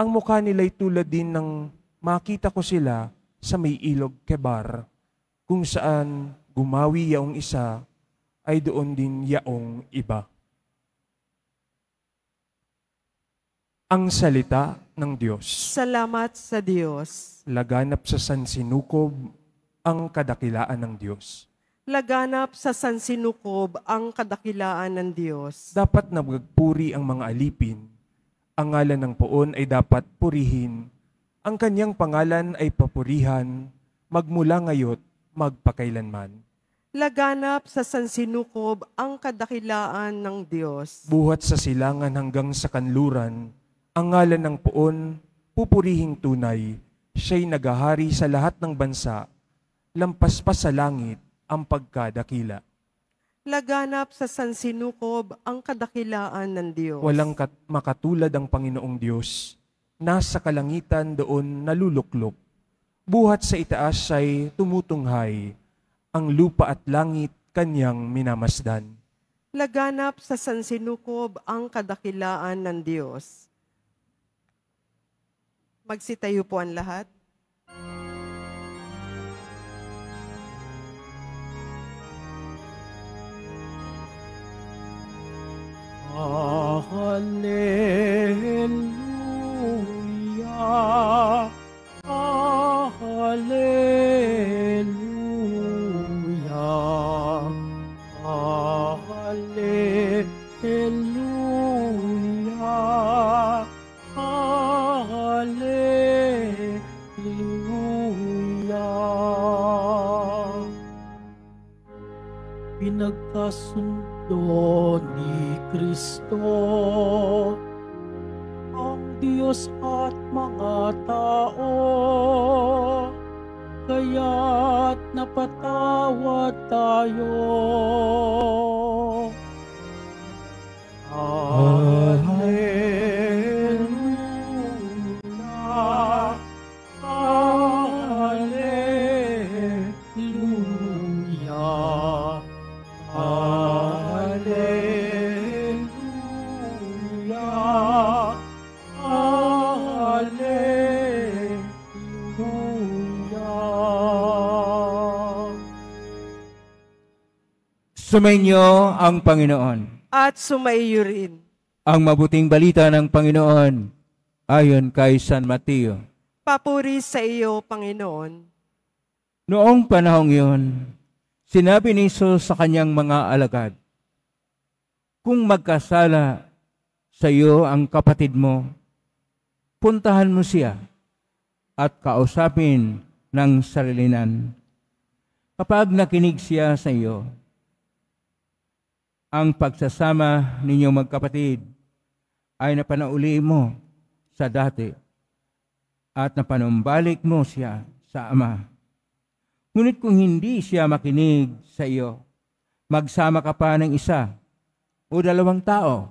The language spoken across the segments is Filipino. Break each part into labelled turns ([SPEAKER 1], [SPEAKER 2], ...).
[SPEAKER 1] ang mukha nila'y tulad din ng makita ko sila sa may ilog kebar, kung saan gumawi yaong isa, ay doon din yaong iba. Ang salita ng Diyos.
[SPEAKER 2] Salamat sa Diyos.
[SPEAKER 1] Laganap sa sansinukob ang kadakilaan ng Diyos
[SPEAKER 2] laganap sa sansinukob
[SPEAKER 1] ang kadakilaan ng Diyos. Dapat nagpuri ang mga alipin ang ngalan ng poon ay dapat purihin. Ang kanyang pangalan ay papurihan, magmula ngayot, magpakailanman.
[SPEAKER 2] Laganap sa sansinukob ang kadakilaan ng Diyos.
[SPEAKER 1] Buhat sa silangan hanggang sa kanluran, ang ngalan ng poon, pupurihing tunay, siya'y nagahari sa lahat ng bansa, lampas pa sa langit ang pagkadakila
[SPEAKER 2] laganap sa sansinukob ang kadakilaan ng Diyos. Walang
[SPEAKER 1] kat- makatulad ang Panginoong Diyos. Nasa kalangitan doon naluluklok. Buhat sa itaas ay tumutunghay. Ang lupa at langit kanyang minamasdan.
[SPEAKER 2] Laganap sa sansinukob ang kadakilaan ng Diyos. Magsitayo po ang lahat.
[SPEAKER 3] Hallelujah. Hallelujah. Hallelujah. Hallelujah. Pinagkasundo Kristo, ang Diyos at mga tao, kaya't napatawad tayo. Sumainyo
[SPEAKER 4] ang Panginoon.
[SPEAKER 2] At sumaiyo rin.
[SPEAKER 4] Ang mabuting balita ng Panginoon ayon kay San Mateo.
[SPEAKER 2] Papuri sa iyo, Panginoon.
[SPEAKER 4] Noong panahong yun, sinabi ni Jesus sa kanyang mga alagad, Kung magkasala sa iyo ang kapatid mo, puntahan mo siya at kausapin ng sarilinan. Kapag nakinig siya sa iyo, ang pagsasama ninyong magkapatid ay napanauli mo sa dati at napanumbalik mo siya sa Ama. Ngunit kung hindi siya makinig sa iyo, magsama ka pa ng isa o dalawang tao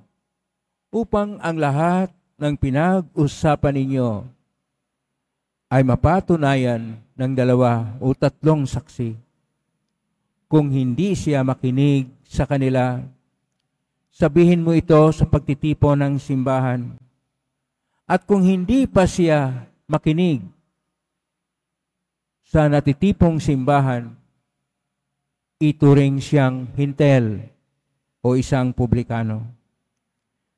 [SPEAKER 4] upang ang lahat ng pinag-usapan ninyo ay mapatunayan ng dalawa o tatlong saksi kung hindi siya makinig sa kanila. Sabihin mo ito sa pagtitipon ng simbahan. At kung hindi pa siya makinig sa natitipong simbahan, ituring siyang hintel o isang publikano.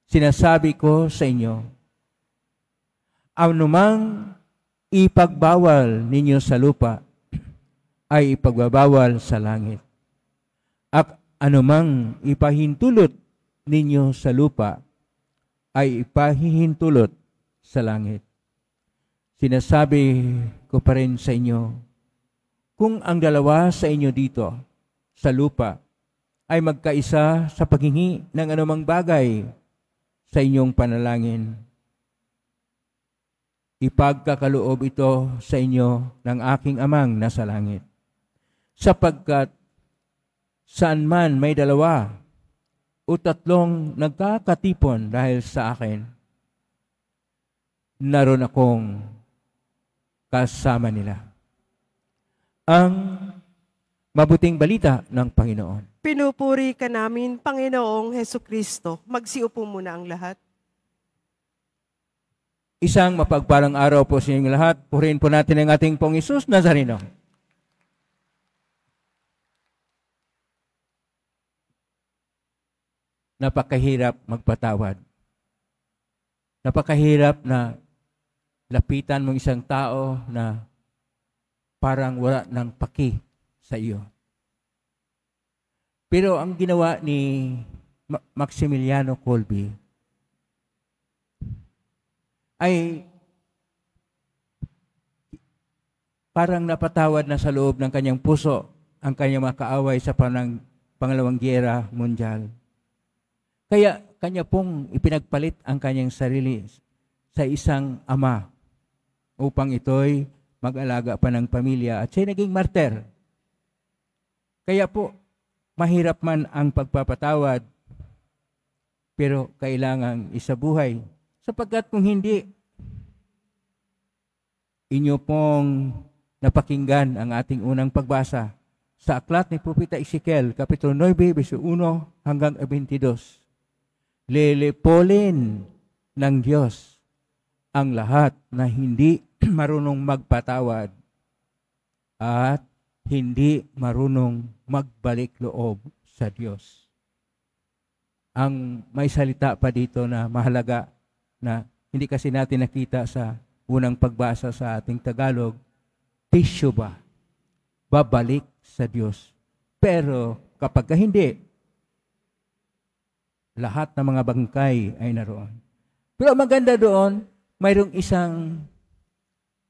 [SPEAKER 4] Sinasabi ko sa inyo, anumang ipagbawal ninyo sa lupa, ay ipagbabawal sa langit. At anumang ipahintulot ninyo sa lupa ay ipahihintulot sa langit. Sinasabi ko pa rin sa inyo, kung ang dalawa sa inyo dito sa lupa ay magkaisa sa paghingi ng anumang bagay sa inyong panalangin, ipagkakaloob ito sa inyo ng aking amang nasa langit sapagkat saan man may dalawa o tatlong nagkakatipon dahil sa akin, naroon akong kasama nila. Ang mabuting balita ng Panginoon.
[SPEAKER 2] Pinupuri ka namin, Panginoong Heso Kristo. Magsiupo muna ang lahat.
[SPEAKER 4] Isang mapagpalang araw po sa inyong lahat. Purihin po natin ang ating Pong Isus Nazareno. napakahirap magpatawad. Napakahirap na lapitan mong isang tao na parang wala ng paki sa iyo. Pero ang ginawa ni Maximiliano Colby ay parang napatawad na sa loob ng kanyang puso ang kanyang mga sa panang, pangalawang gyera mundial. Kaya kanya pong ipinagpalit ang kanyang sarili sa isang ama upang ito'y mag-alaga pa ng pamilya at siya naging marter. Kaya po, mahirap man ang pagpapatawad, pero kailangan kailangang buhay Sapagkat kung hindi, inyo pong napakinggan ang ating unang pagbasa sa aklat ni Pupita Isikel, Kapitulo 9, verso 1 hanggang 22 lilipulin ng Diyos ang lahat na hindi marunong magpatawad at hindi marunong magbalik loob sa Diyos. Ang may salita pa dito na mahalaga na hindi kasi natin nakita sa unang pagbasa sa ating Tagalog, tissue ba? Babalik sa Diyos. Pero kapag hindi, lahat ng mga bangkay ay naroon. Pero maganda doon, mayroong isang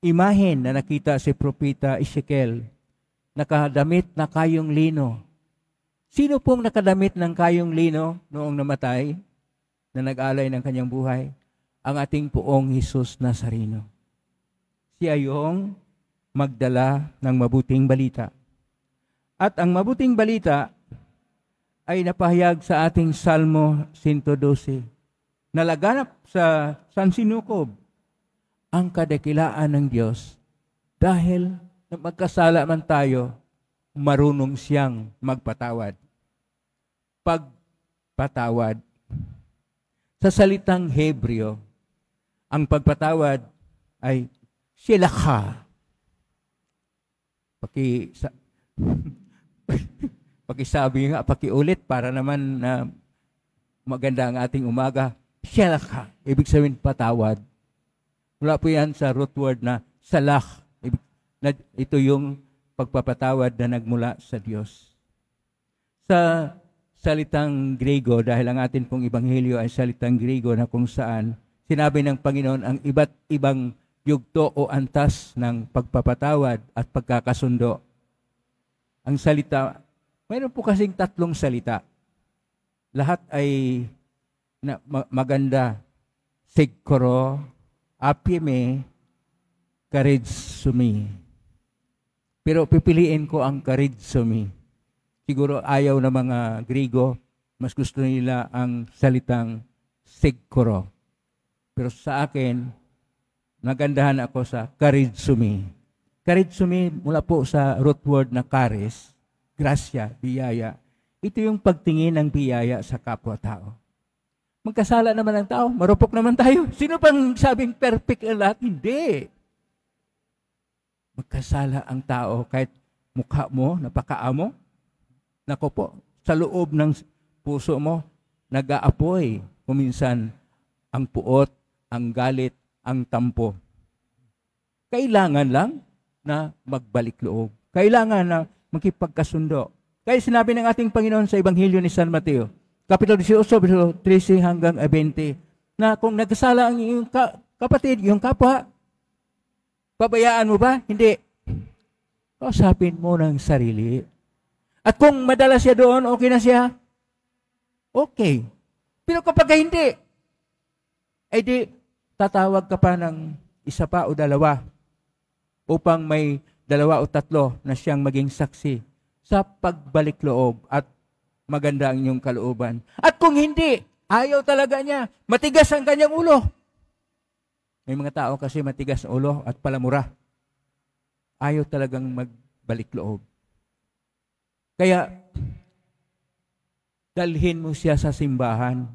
[SPEAKER 4] imahen na nakita si Propita Ezekiel, nakadamit na kayong lino. Sino pong nakadamit ng kayong lino noong namatay, na nag-alay ng kanyang buhay? Ang ating poong Hesus Nazareno. Siya yung magdala ng mabuting balita. At ang mabuting balita ay napahayag sa ating Salmo 112. Nalaganap sa San Sinukob ang kadakilaan ng Diyos dahil na magkasala man tayo, marunong siyang magpatawad. Pagpatawad. Sa salitang Hebreo, ang pagpatawad ay silakha. Paki sa Pakisabi nga, pakiulit para naman na maganda ang ating umaga. Shelaka, ibig sabihin patawad. Mula po yan sa root word na salak. Ibig, na, ito yung pagpapatawad na nagmula sa Diyos. Sa salitang Grego, dahil ang atin pong ibanghelyo ay salitang Grego na kung saan sinabi ng Panginoon ang iba't ibang yugto o antas ng pagpapatawad at pagkakasundo. Ang salita mayroon po kasing tatlong salita. Lahat ay na, ma- maganda. Sigkoro, apime, karitsumi. Pero pipiliin ko ang karitsumi. Siguro ayaw ng mga Grigo, mas gusto nila ang salitang sigkoro. Pero sa akin, nagandahan ako sa karitsumi. Karitsumi mula po sa root word na karis, grasya, biyaya. Ito yung pagtingin ng biyaya sa kapwa-tao. Magkasala naman ang tao, marupok naman tayo. Sino pang sabing perfect ang lahat? Hindi. Magkasala ang tao kahit mukha mo, napakaamo. Nako po, sa loob ng puso mo, nag-aapoy. Kuminsan, ang puot, ang galit, ang tampo. Kailangan lang na magbalik loob. Kailangan na makipagkasundo. Kaya sinabi ng ating Panginoon sa Ebanghelyo ni San Mateo, Kapitulo 18, verso 13 hanggang 20, na kung nagkasala ang iyong ka- kapatid, iyong kapwa, pabayaan mo ba? Hindi. Kausapin mo ng sarili. At kung madala siya doon, okay na siya? Okay. Pero kapag hindi, ay di, tatawag ka pa ng isa pa o dalawa upang may dalawa o tatlo na siyang maging saksi sa pagbalik loob at maganda ang inyong kalooban. At kung hindi, ayaw talaga niya, matigas ang kanyang ulo. May mga tao kasi matigas ang ulo at palamura. Ayaw talagang magbalik loob. Kaya, dalhin mo siya sa simbahan.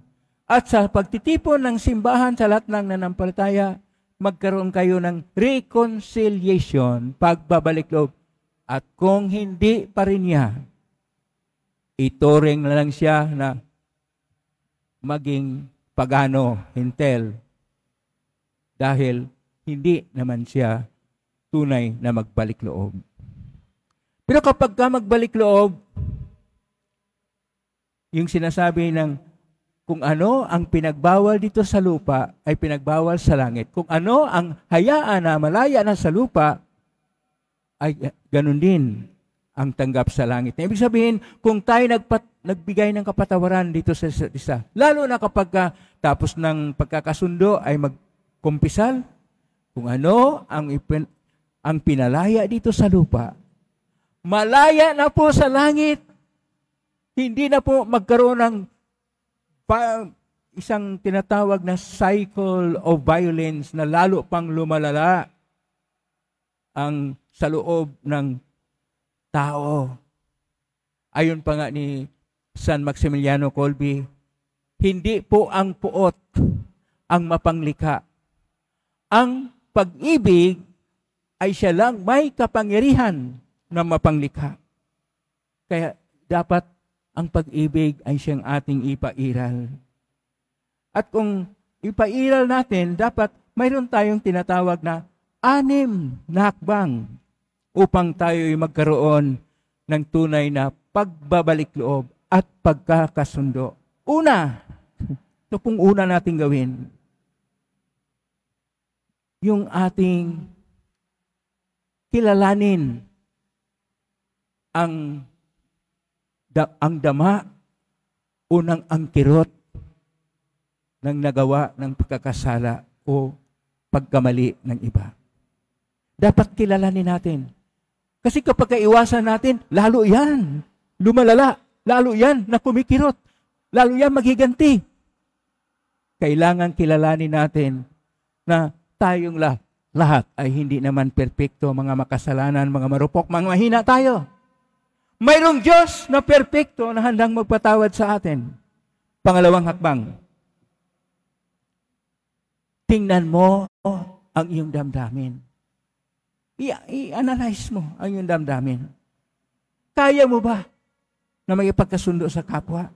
[SPEAKER 4] At sa pagtitipon ng simbahan sa lahat ng nanampalataya, magkaroon kayo ng reconciliation, pagbabalik loob. At kung hindi pa rin niya, ituring na lang siya na maging pagano, hintel. Dahil hindi naman siya tunay na magbalik loob. Pero kapag ka magbalik loob, yung sinasabi ng kung ano ang pinagbawal dito sa lupa ay pinagbawal sa langit. Kung ano ang hayaan na malaya na sa lupa ay eh, ganun din ang tanggap sa langit. ibig sabihin, kung tayo nagpat, nagbigay ng kapatawaran dito sa isa't isa, lalo na kapag ka, ah, tapos ng pagkakasundo ay magkumpisal, kung ano ang, ipin, ang pinalaya dito sa lupa, malaya na po sa langit. Hindi na po magkaroon ng pa, isang tinatawag na cycle of violence na lalo pang lumalala ang sa loob ng tao. Ayon pa nga ni San Maximiliano Colby, hindi po ang puot ang mapanglika. Ang pag-ibig ay siya lang may kapangyarihan na mapanglika. Kaya dapat ang pag-ibig ay siyang ating ipairal. At kung ipairal natin, dapat mayroon tayong tinatawag na anim na hakbang upang tayo'y magkaroon ng tunay na pagbabalik loob at pagkakasundo. Una, ito pong una nating gawin, yung ating kilalanin ang da, ang dama unang angkirot ng nagawa ng pagkakasala o pagkamali ng iba. Dapat kilalanin natin. Kasi kapag iwasan natin, lalo yan. Lumalala. Lalo yan na kumikirot. Lalo yan magiganti. Kailangan kilalanin natin na tayong lahat, lahat ay hindi naman perpekto, mga makasalanan, mga marupok, mga mahina tayo. Mayroong Diyos na perpekto na handang magpatawad sa atin. Pangalawang hakbang. Tingnan mo ang iyong damdamin. I- analyze mo ang iyong damdamin. Kaya mo ba na magipagkasundo sa kapwa?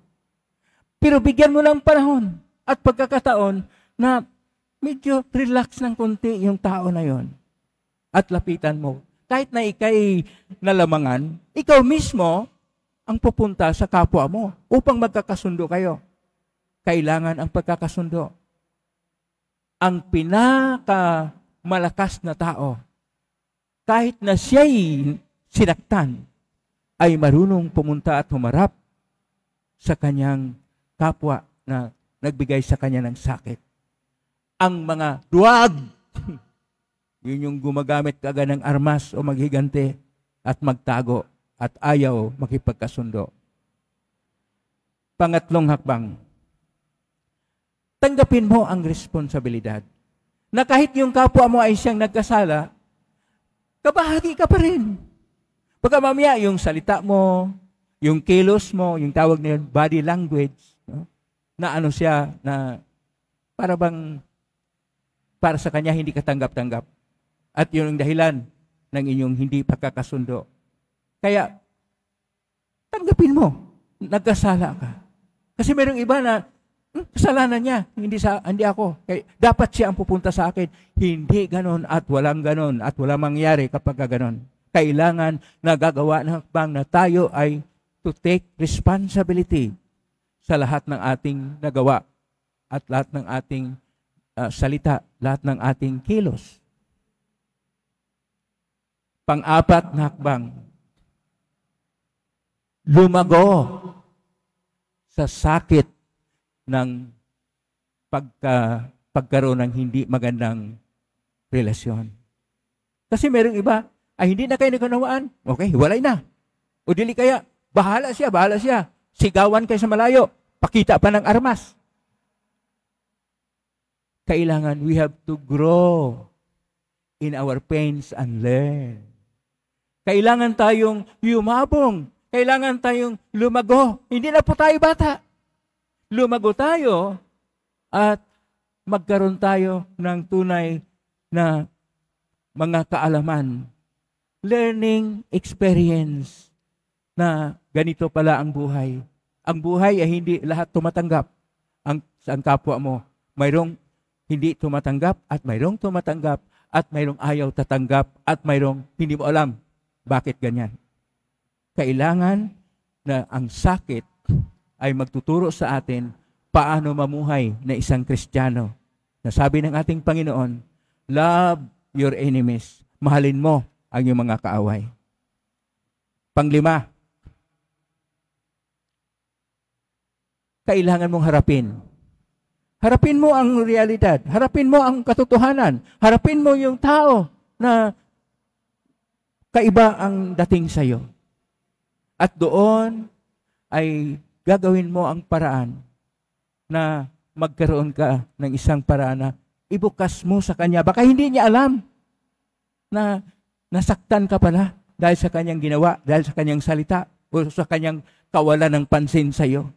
[SPEAKER 4] Pero bigyan mo ng panahon at pagkakataon na medyo relax ng konti yung tao na yon at lapitan mo kahit na ikay nalamangan, ikaw mismo ang pupunta sa kapwa mo upang magkakasundo kayo. Kailangan ang pagkakasundo. Ang pinakamalakas na tao, kahit na siya'y sinaktan, ay marunong pumunta at humarap sa kanyang kapwa na nagbigay sa kanya ng sakit. Ang mga duwag yun yung gumagamit kaga ng armas o maghigante at magtago at ayaw makipagkasundo. Pangatlong hakbang, tanggapin mo ang responsibilidad na kahit yung kapwa mo ay siyang nagkasala, kabahagi ka pa rin. Pagka mamaya, yung salita mo, yung kilos mo, yung tawag na yun, body language, no? na ano siya, na para bang para sa kanya hindi katanggap-tanggap. At yun ang dahilan ng inyong hindi pagkakasundo. Kaya, tanggapin mo, nagkasala ka. Kasi merong iba na, hmm, kasalanan niya, hindi, sa, hindi ako. Kaya, dapat siya ang pupunta sa akin. Hindi ganon at walang ganon at walang mangyari kapag ganon. Kailangan nagagawa ng hakbang na tayo ay to take responsibility sa lahat ng ating nagawa at lahat ng ating uh, salita, lahat ng ating kilos. Pang-apat na hakbang, lumago sa sakit ng pagka, pagkaroon ng hindi magandang relasyon. Kasi merong iba, ay hindi na kayo nagkanawaan, okay, hiwalay na. O dili kaya, bahala siya, bahala siya. Sigawan kayo sa malayo, pakita pa ng armas. Kailangan, we have to grow in our pains and learn. Kailangan tayong yumabong. Kailangan tayong lumago. Hindi na po tayo bata. Lumago tayo at magkaroon tayo ng tunay na mga kaalaman. Learning experience na ganito pala ang buhay. Ang buhay ay hindi lahat tumatanggap ang, sa ang kapwa mo. Mayroong hindi tumatanggap at mayroong tumatanggap at mayroong ayaw tatanggap at mayroong hindi mo alam bakit ganyan? Kailangan na ang sakit ay magtuturo sa atin paano mamuhay na isang Kristiyano. Nasabi ng ating Panginoon, Love your enemies. Mahalin mo ang iyong mga kaaway. Panglima, kailangan mong harapin. Harapin mo ang realidad. Harapin mo ang katotohanan. Harapin mo yung tao na kaiba ang dating sa iyo. At doon ay gagawin mo ang paraan na magkaroon ka ng isang paraan na ibukas mo sa kanya. Baka hindi niya alam na nasaktan ka pala dahil sa kanyang ginawa, dahil sa kanyang salita, o sa kanyang kawalan ng pansin sa iyo.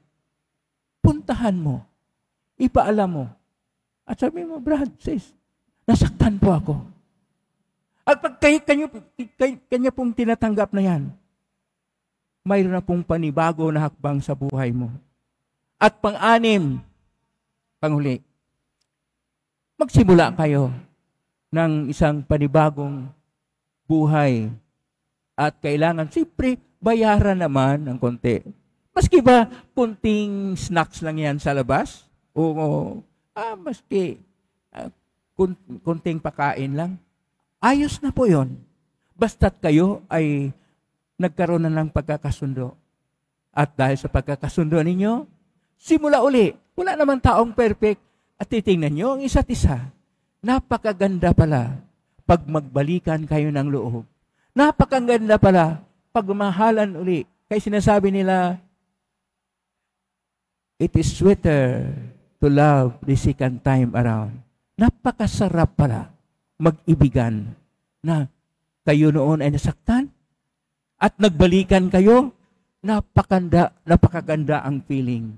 [SPEAKER 4] Puntahan mo. Ipaalam mo. At sabi mo, Brad, sis, nasaktan po ako. At pag kayo, kayo, kayo, kanya pong tinatanggap na yan, mayroon na pong panibago na hakbang sa buhay mo. At pang-anim, panghuli, magsimula kayo ng isang panibagong buhay. At kailangan, siyempre, bayaran naman ng konti. Maski ba kunting snacks lang yan sa labas? Oo. Ah, maski uh, kun- kunting pakain lang. Ayos na po yon. Basta't kayo ay nagkaroon na ng pagkakasundo. At dahil sa pagkakasundo ninyo, simula uli. Wala naman taong perfect. At titingnan nyo ang isa't isa. Napakaganda pala pag magbalikan kayo ng loob. Napakaganda pala pag mahalan uli. Kaya sinasabi nila, it is sweeter to love the second time around. Napakasarap pala mag-ibigan na kayo noon ay nasaktan at nagbalikan kayo, napakanda, napakaganda ang feeling.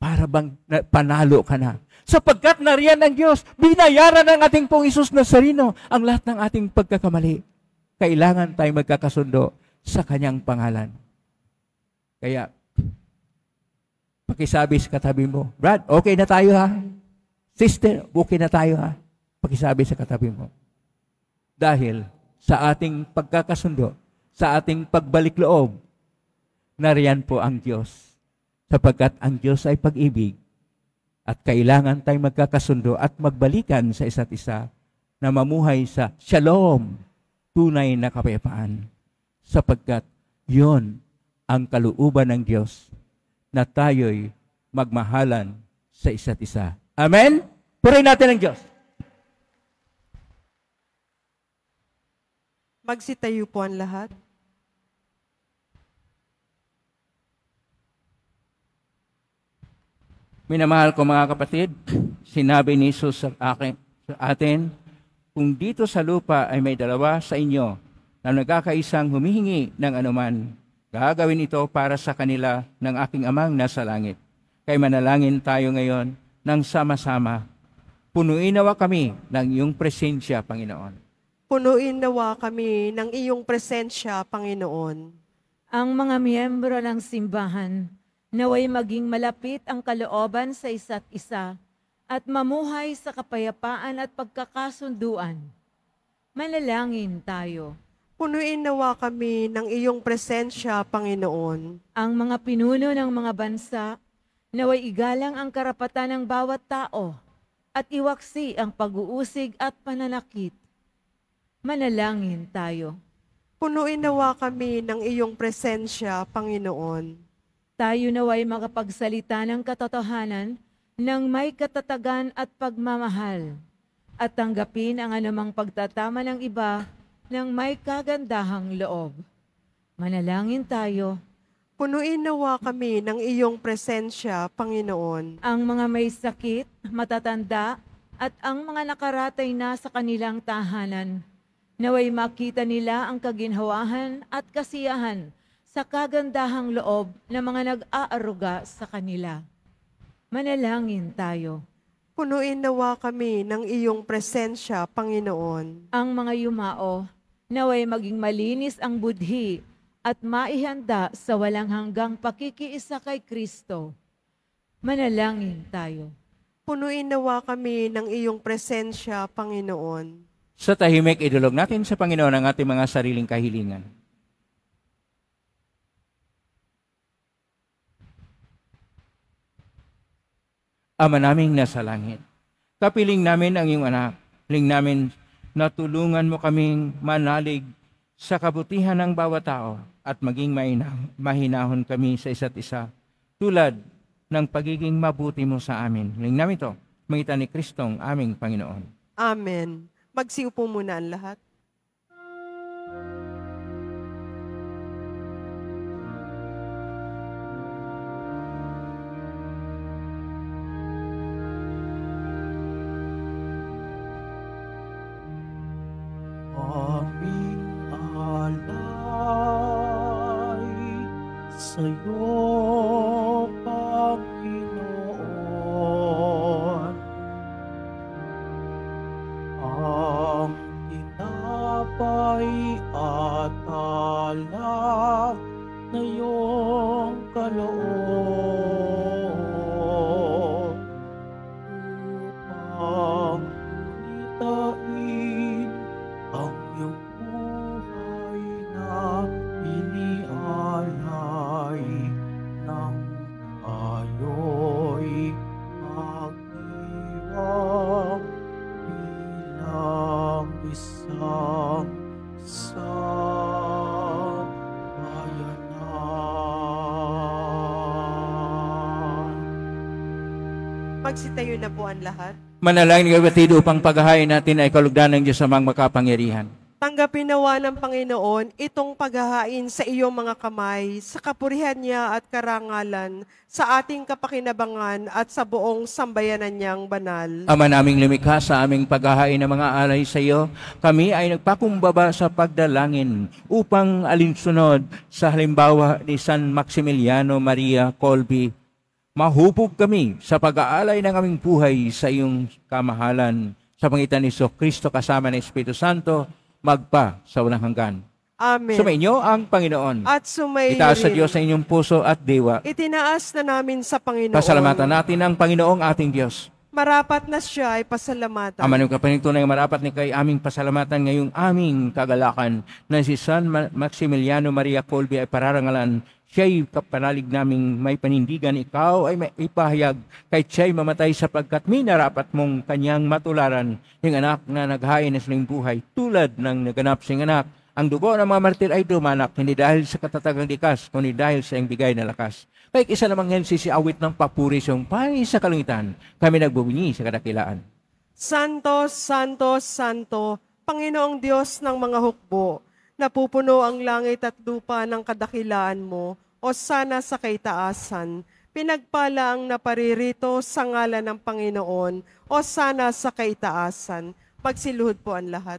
[SPEAKER 4] Para bang na, panalo ka na. Sapagkat nariyan ang Diyos, binayaran ng ating pong Isus Nazarino ang lahat ng ating pagkakamali. Kailangan tayong magkakasundo sa kanyang pangalan. Kaya, pakisabi sa katabi mo, Brad, okay na tayo ha? Sister, okay na tayo ha? pakisabi sa katabi mo. Dahil sa ating pagkakasundo, sa ating pagbalik loob, nariyan po ang Diyos. Sapagkat ang Diyos ay pag-ibig at kailangan tayong magkakasundo at magbalikan sa isa't isa na mamuhay sa shalom, tunay na kapayapaan. Sapagkat yon ang kaluuban ng Diyos na tayo'y magmahalan sa isa't isa. Amen? Purihin natin ang Diyos.
[SPEAKER 2] Magsitayo po ang lahat.
[SPEAKER 4] Minamahal ko mga kapatid, sinabi ni Jesus sa, akin, sa atin, kung dito sa lupa ay may dalawa sa inyo na nagkakaisang humihingi ng anuman, gagawin ito para sa kanila ng aking amang nasa langit. Kaya manalangin tayo ngayon ng sama-sama. Punuin nawa kami ng iyong presensya, Panginoon.
[SPEAKER 2] Punuin nawa kami ng iyong presensya, Panginoon. Ang mga miyembro ng simbahan, naway maging malapit ang kalooban sa isa't isa at mamuhay sa kapayapaan at pagkakasunduan. Manalangin tayo. Punuin nawa kami ng iyong presensya, Panginoon. Ang mga pinuno ng mga bansa, naway igalang ang karapatan ng bawat tao at iwaksi ang pag-uusig at pananakit manalangin tayo. Punuin nawa kami ng iyong presensya, Panginoon. Tayo naway makapagsalita ng katotohanan ng may katatagan at pagmamahal at tanggapin ang anumang pagtatama ng iba ng may kagandahang loob. Manalangin tayo. Punuin nawa kami ng iyong presensya, Panginoon. Ang mga may sakit, matatanda, at ang mga nakaratay na sa kanilang tahanan Naway makita nila ang kaginhawahan at kasiyahan sa kagandahang loob ng mga nag-aaruga sa kanila. Manalangin tayo. Punuin nawa kami ng iyong presensya, Panginoon. Ang mga yumao, naway maging malinis ang budhi at maihanda sa walang hanggang pakikiisa kay Kristo. Manalangin tayo. Punuin nawa kami ng iyong presensya, Panginoon.
[SPEAKER 4] Sa tahimik, idulog natin sa Panginoon ang ating mga sariling kahilingan. Ama naming nasa langit, kapiling namin ang iyong anak. Ling namin natulungan mo kaming manalig sa kabutihan ng bawat tao at maging mahinahon kami sa isa't isa tulad ng pagiging mabuti mo sa amin. Ling namin ito, magitan ni Kristong aming Panginoon.
[SPEAKER 2] Amen. Magsiupo muna ang lahat. Magsitayo na po ang lahat.
[SPEAKER 4] Manalangin kapatid upang paghahain natin ay kalugdan ng Diyos amang makapangyarihan.
[SPEAKER 2] Tanggapin nawa ng Panginoon itong paghahain sa iyong mga kamay, sa kapurihan niya at karangalan, sa ating kapakinabangan at sa buong sambayanan niyang banal.
[SPEAKER 4] Ama naming lumikha sa aming paghahain ng mga alay sa iyo, kami ay nagpakumbaba sa pagdalangin upang alinsunod sa halimbawa ni San Maximiliano Maria Colby mahubog kami sa pag-aalay ng aming buhay sa iyong kamahalan sa pangitan ni So Kristo kasama ng Espiritu Santo, magpa sa walang hanggan. Amen. Sumainyo ang Panginoon.
[SPEAKER 2] At sumainyo Itaas sa Diyos
[SPEAKER 4] ang inyong puso at diwa.
[SPEAKER 2] Itinaas na namin sa Pinaon. Pasalamatan
[SPEAKER 4] natin ang Panginoong ating Diyos
[SPEAKER 2] marapat na siya ay pasalamatan. Ama
[SPEAKER 4] ng kapanigtunay, marapat ni kay aming pasalamatan ngayong aming kagalakan na si San Maximiliano Maria Colby ay pararangalan. Siya'y kapanalig naming may panindigan, ikaw ay may ipahayag, kahit siya'y mamatay sapagkat may narapat mong kanyang matularan, yung anak na naghain na silang buhay, tulad ng naganap sing anak ang dugo ng mga martir ay dumanak, hindi dahil sa katatagang likas, kundi dahil sa iyong bigay na lakas. Kaya isa namang yan sisiawit ng papuri sa iyong sa kalangitan. Kami nagbubunyi sa kadakilaan.
[SPEAKER 2] Santo, Santo, Santo, Panginoong Diyos ng mga hukbo, napupuno ang langit at lupa ng kadakilaan mo, o sana sa kaitaasan. Pinagpala ang naparirito sa ngalan ng Panginoon, o sana sa kaitaasan. Pagsiluhod po ang lahat.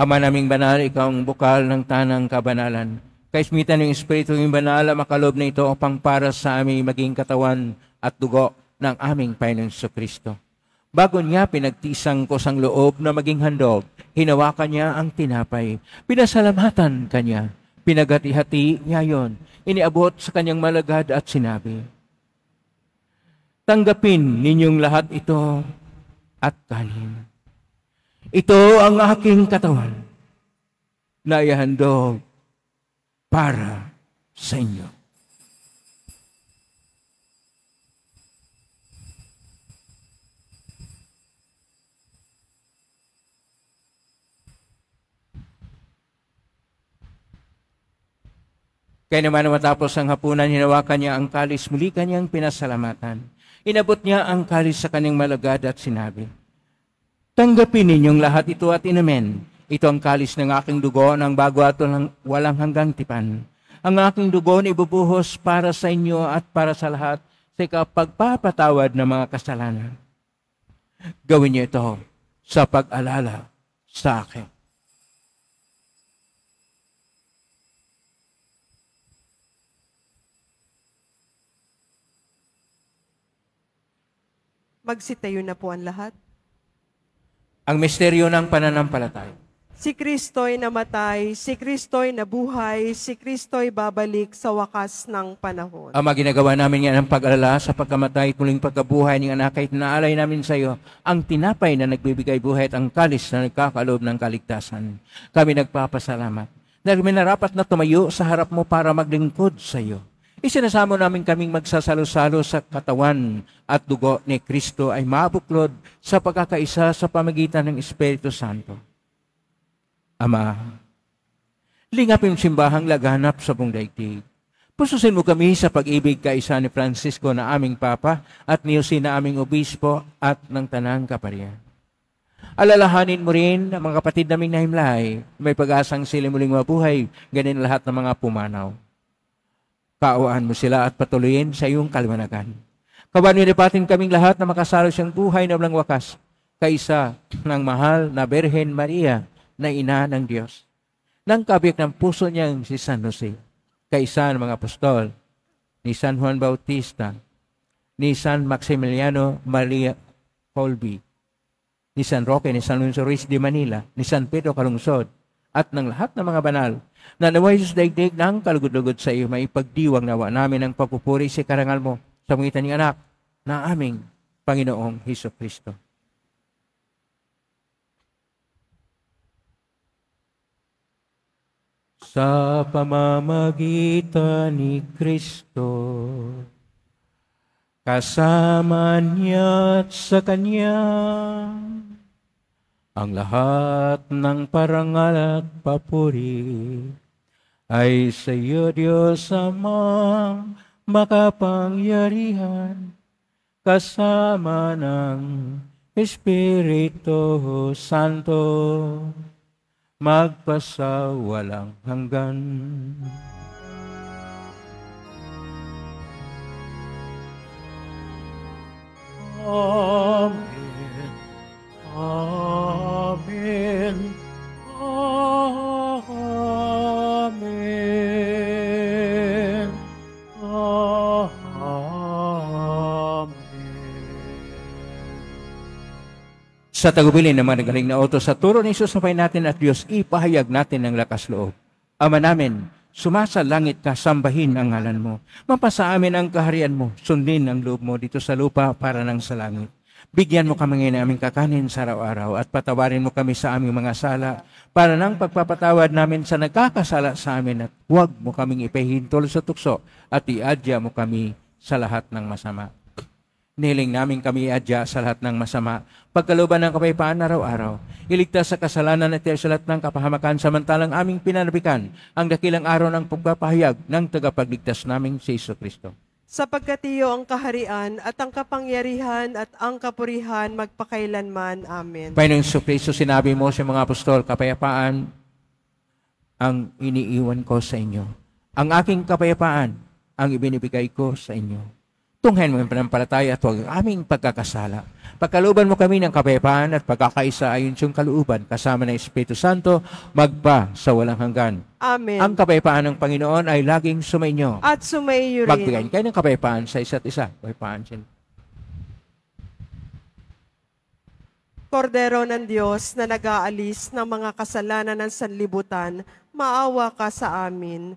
[SPEAKER 4] Ama naming banal, ikaw ang bukal ng tanang kabanalan. Kaismitan ng Espiritu ng banal, makalob na ito upang para sa aming maging katawan at dugo ng aming Panginoon sa Kristo. Bago niya pinagtisang ko sang loob na maging handog, hinawakan niya ang tinapay. Pinasalamatan kanya. Pinagati-hati niya yon. Iniabot sa kanyang malagad at sinabi, Tanggapin ninyong lahat ito at kanin ito ang aking katawan na ihandog para sa inyo. Kaya naman matapos ang hapunan, hinawakan niya ang kalis, muli kanyang pinasalamatan. Inabot niya ang kalis sa kaning malagad at sinabi, Tanggapin ninyong lahat ito at inumin. Ito ang kalis ng aking dugo ng bago at walang hanggang tipan. Ang aking dugo na ibubuhos para sa inyo at para sa lahat sa kapagpapatawad ng mga kasalanan. Gawin niyo ito sa pag-alala sa akin.
[SPEAKER 2] Magsitayo na po ang lahat
[SPEAKER 4] ang misteryo ng pananampalataya.
[SPEAKER 2] Si Kristo'y namatay, si Kristo'y nabuhay, si Kristo'y babalik sa wakas ng panahon.
[SPEAKER 4] Ama, ginagawa namin ngayon ang pag-alala sa pagkamatay, at muling pagkabuhay ng anak, kahit naalay namin sa iyo ang tinapay na nagbibigay buhay at ang kalis na nagkakaloob ng kaligtasan. Kami nagpapasalamat na kami narapat na tumayo sa harap mo para maglingkod sa iyo. Isinasamo namin kaming magsasalo-salo sa katawan at dugo ni Kristo ay mabuklod sa pagkakaisa sa pamagitan ng Espiritu Santo. Ama, lingapin simbahang laganap sa buong daigdig. Pususin mo kami sa pag-ibig kaisa ni Francisco na aming Papa at ni Jose na aming Obispo at ng Tanang Kaparian. Alalahanin mo rin ang mga kapatid naming nahimlay, may pag-asang sila muling mabuhay, ganin lahat ng mga pumanaw. Kaawaan mo sila at patuloyin sa iyong kalmanagan. Kabanyo nipatin kaming lahat na makasalo siyang buhay na walang wakas kaisa ng mahal na Berhen Maria na ina ng Diyos. Nang kabik ng puso niyang si San Jose, kaisa ng mga apostol, ni San Juan Bautista, ni San Maximiliano Maria Colby, ni San Roque, ni San Luis de Manila, ni San Pedro Calungsod, at ng lahat ng mga banal na nawayos daigdig ng kalugod-lugod sa iyo, may pagdiwang nawa namin ang pagpupuri sa si karangal mo sa mga ng anak na aming Panginoong Heso Kristo. Sa pamamagitan ni Kristo, kasama niya sa Kanya, ang lahat ng parangal at papuri ay sa iyo, Diyos, amang makapangyarihan kasama ng Espiritu Santo magpasa walang hanggan.
[SPEAKER 3] Amen. Amen. Amen. Amen. Amen.
[SPEAKER 4] Sa tagubilin naman ng galing na oto, sa turo ni Jesus sabay natin at Diyos, ipahayag natin ang lakas loob. Ama namin, Sumasa langit ka, sambahin ang ngalan mo. Mapasa amin ang kaharian mo, sundin ang loob mo dito sa lupa para nang sa langit. Bigyan mo kami ngayon aming kakanin sa araw-araw at patawarin mo kami sa aming mga sala para nang pagpapatawad namin sa nagkakasala sa amin at huwag mo kaming ipahintol sa tukso at iadya mo kami sa lahat ng masama. Niling namin kami iadya sa lahat ng masama, pagkaluban ng kapayapaan araw-araw, iligtas sa kasalanan at sa lahat ng kapahamakan samantalang aming pinanabikan ang dakilang araw ng pagpapahayag ng tagapagligtas naming si Iso Kristo
[SPEAKER 2] sapagkat iyo ang kaharian at ang kapangyarihan at ang kapurihan magpakailanman. Amen. Panginoon
[SPEAKER 4] sa Kristo, sinabi mo sa mga apostol, kapayapaan ang iniiwan ko sa inyo. Ang aking kapayapaan ang ibinibigay ko sa inyo. Tunghen mo ang panampalataya at huwag aming pagkakasala. Pagkaluban mo kami ng kapayapaan at pagkakaisa ayon sa kaluuban kasama ng Espiritu Santo, magpa sa walang hanggan. Amen. Ang kapayapaan ng Panginoon ay laging sumainyo. At
[SPEAKER 2] sumainyo rin. Magbigayin
[SPEAKER 4] kayo ng kapayapaan sa isa't isa. Kapayapaan siya.
[SPEAKER 2] Kordero ng Diyos na nag-aalis ng mga kasalanan ng sanlibutan, maawa ka sa amin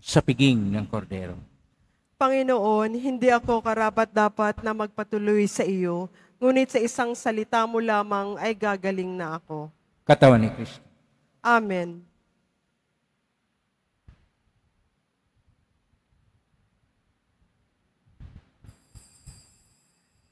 [SPEAKER 4] sa piging ng kordero.
[SPEAKER 2] Panginoon, hindi ako karapat-dapat na magpatuloy sa iyo, ngunit sa isang salita mo lamang ay gagaling na ako.
[SPEAKER 4] Katawan ni Kristo.
[SPEAKER 2] Amen.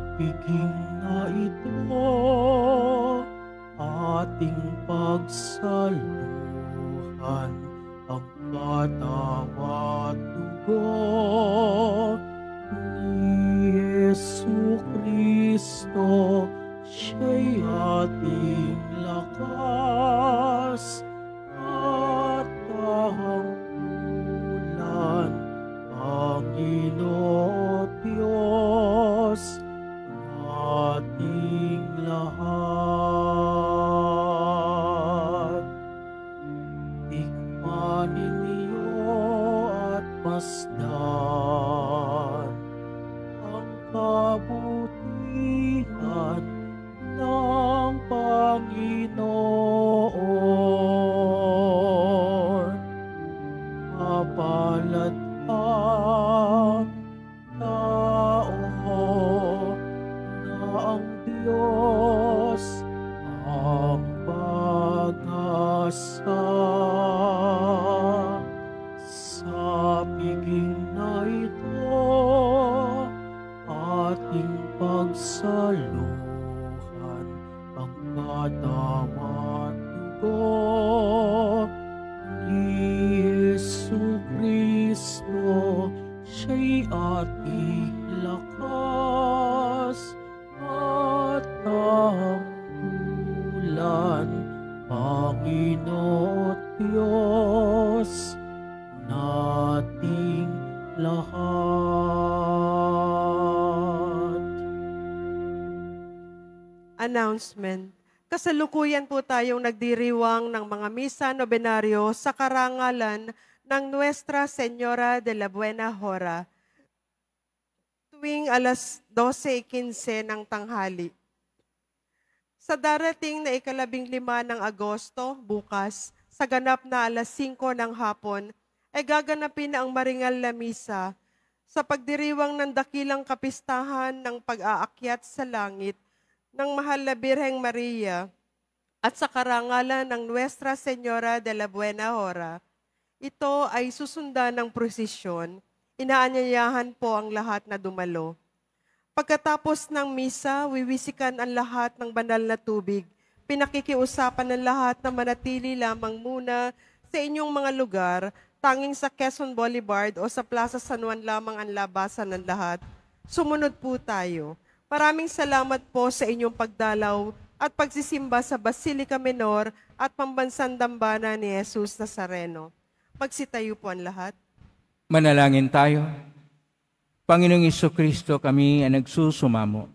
[SPEAKER 3] Kapiting na ito ating pagsaluhan ang katawa dugo ni Yesu Kristo siya'y ating lakas at kahangulan Panginoon Diyos. I thought
[SPEAKER 2] Kasalukuyan po tayong nagdiriwang ng mga misa nobenaryo sa karangalan ng Nuestra Señora de la Buena Hora tuwing alas 12.15 ng tanghali. Sa darating na ikalabing lima ng Agosto, bukas, sa ganap na alas 5 ng hapon, ay gaganapin na ang maringal na misa sa pagdiriwang ng dakilang kapistahan ng pag-aakyat sa langit – ng Mahal na Birheng Maria at sa karangalan ng Nuestra Senora de la Buena Hora, ito ay susundan ng prosesyon. Inaanyayahan po ang lahat na dumalo. Pagkatapos ng misa, wiwisikan ang lahat ng banal na tubig. Pinakikiusapan ng lahat na manatili lamang muna sa inyong mga lugar, tanging sa Quezon Boulevard o sa Plaza San Juan lamang ang labasan ng lahat. Sumunod po tayo. Maraming salamat po sa inyong pagdalaw at pagsisimba sa Basilica Menor at Pambansang Dambana ni Jesus Nazareno. Magsitayo po ang lahat.
[SPEAKER 4] Manalangin tayo. Panginoong Iso Kristo, kami ang nagsusumamo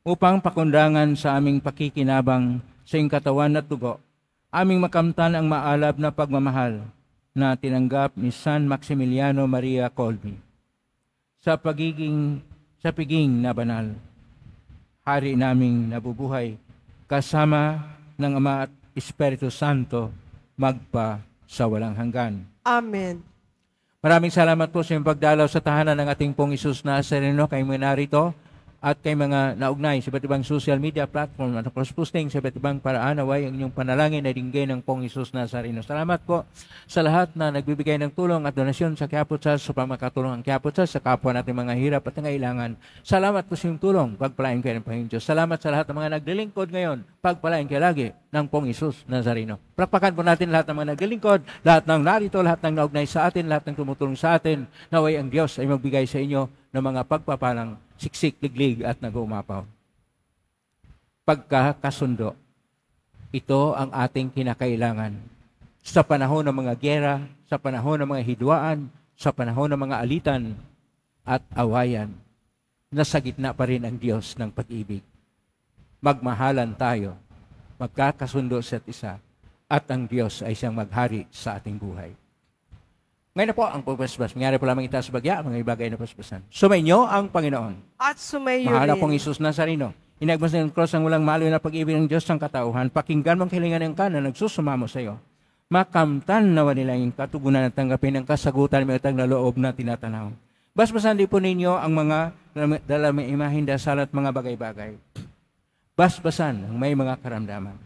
[SPEAKER 4] upang pakundangan sa aming pakikinabang sa iyong katawan at dugo, aming makamtan ang maalab na pagmamahal na tinanggap ni San Maximiliano Maria Colby sa pagiging sa piging na banal hari naming nabubuhay, kasama ng Ama at Espiritu Santo, magpa sa walang hanggan. Amen. Maraming salamat po sa iyong pagdalaw sa tahanan ng ating pong Isus na Sereno. Kayo mo narito at kay mga naugnay sa iba't ibang social media platform at cross-posting sa iba't ibang paraan away ang inyong panalangin ay dinggay ng Pong Isus Nazareno. Salamat po sa lahat na nagbibigay ng tulong at donasyon sa Kiapotsas upang makatulong ang Kiapotsas sa kapwa natin mga hirap at nangailangan. Salamat po sa inyong tulong. Pagpalain kayo ng Panginoon Diyos. Salamat sa lahat ng mga naglilingkod ngayon. Pagpalain kayo lagi ng Pong Isus Nazareno. Prakpakan po natin lahat ng mga naglilingkod, lahat ng narito, lahat ng naugnay sa atin, lahat ng tumutulong sa atin. Naway ang Diyos ay magbigay sa inyo ng mga pagpapalang siksik, liglig at nagumapaw. Pagkakasundo, ito ang ating kinakailangan sa panahon ng mga gera, sa panahon ng mga hidwaan, sa panahon ng mga alitan at awayan. na sa gitna pa rin ang Diyos ng pag-ibig. Magmahalan tayo, magkakasundo sa isa, at ang Diyos ay siyang maghari sa ating buhay. Ngayon na po ang pagbasbas. Mangyari po lamang itaas bagya, mga ibagay na pasbasan. Sumainyo ang Panginoon.
[SPEAKER 2] At sumayo rin. na pong
[SPEAKER 4] Isus Nazarino. Inagmas ng cross ang walang maloy na pag-ibig ng Diyos sa katauhan. Pakinggan mong kilingan ng ka na nagsusumamo sa iyo. Makamtan na nila yung katugunan at tanggapin ang kasagutan may utang na loob na tinatanaw. Basbasan din po ninyo ang mga dalamang imahin, dasal at mga bagay-bagay. Basbasan ang may mga karamdaman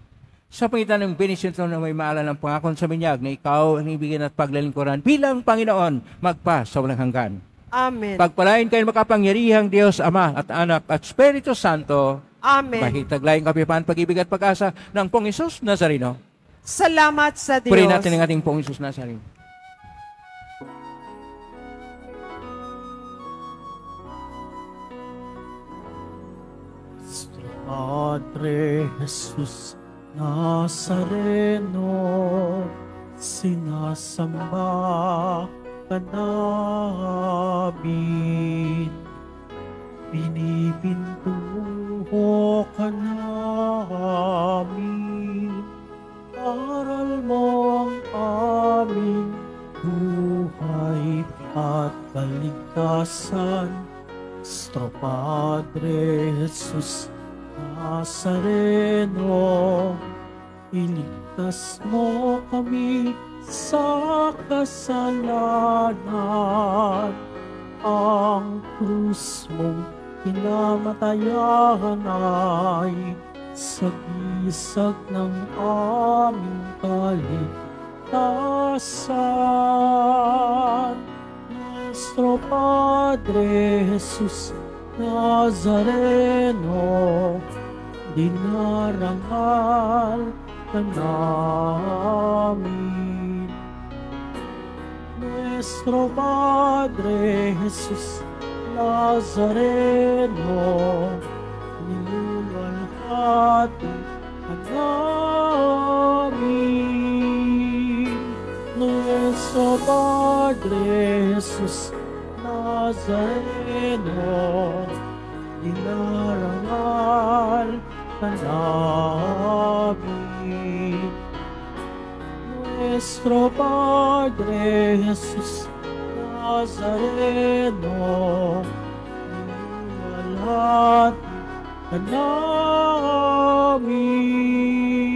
[SPEAKER 4] sa pangitan ng Benisento na may maalan ng pangakon sa minyag na ikaw ang ibigin at paglalingkuran bilang Panginoon magpa sa walang hanggan. Amen. Pagpalain kayo makapangyarihang Diyos, Ama at Anak at Espiritu Santo. Amen. Mahitaglayang kapipan, pag-ibig at pag-asa ng Pong Isus Nazarino.
[SPEAKER 2] Salamat sa Diyos. Purihin natin
[SPEAKER 4] ang ating Pong Isus Nazarino.
[SPEAKER 3] Padre Jesus Nazareno, sinasamba ka namin. Pinipintuho ka namin. Aral mo ang aming buhay at kaligtasan. Nuestro Padre Jesús Nazareno, iligtas mo kami sa kasalanan. Ang krus mong pinamatayan ay sagisag ng aming kaligtasan. Nuestro Padre Jesus Nazareno, dinarangal na namin. Nuestro Padre Jesus Nazareno, nilulwalhati ang namin. Nuestro Padre Jesus Nazareno, dinarangal na Canabi. Nuestro Padre Jesús Nazareno, Walat Canabi.